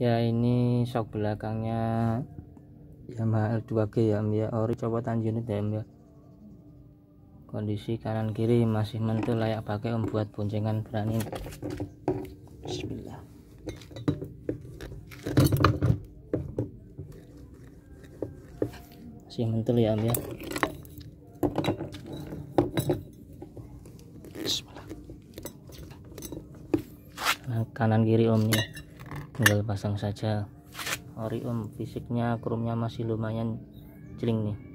ya ini shock belakangnya Yamaha L2G ya ya, ya ori copotan unit ya ya kondisi kanan kiri masih mentul layak pakai membuat boncengan berani bismillah masih mentul ya ya kanan kiri omnya tinggal pasang saja Orium fisiknya krumnya masih lumayan jeling nih